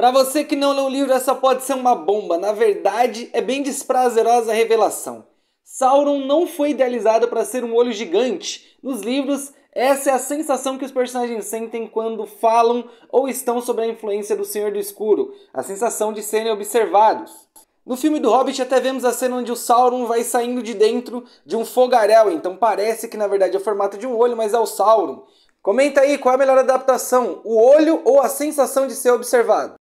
Para você que não leu o livro, essa pode ser uma bomba. Na verdade, é bem desprazerosa a revelação. Sauron não foi idealizado para ser um olho gigante. Nos livros, essa é a sensação que os personagens sentem quando falam ou estão sob a influência do Senhor do Escuro, a sensação de serem observados. No filme do Hobbit até vemos a cena onde o Sauron vai saindo de dentro de um fogaréu, então parece que na verdade é o formato de um olho, mas é o Sauron. Comenta aí qual é a melhor adaptação, o olho ou a sensação de ser observado.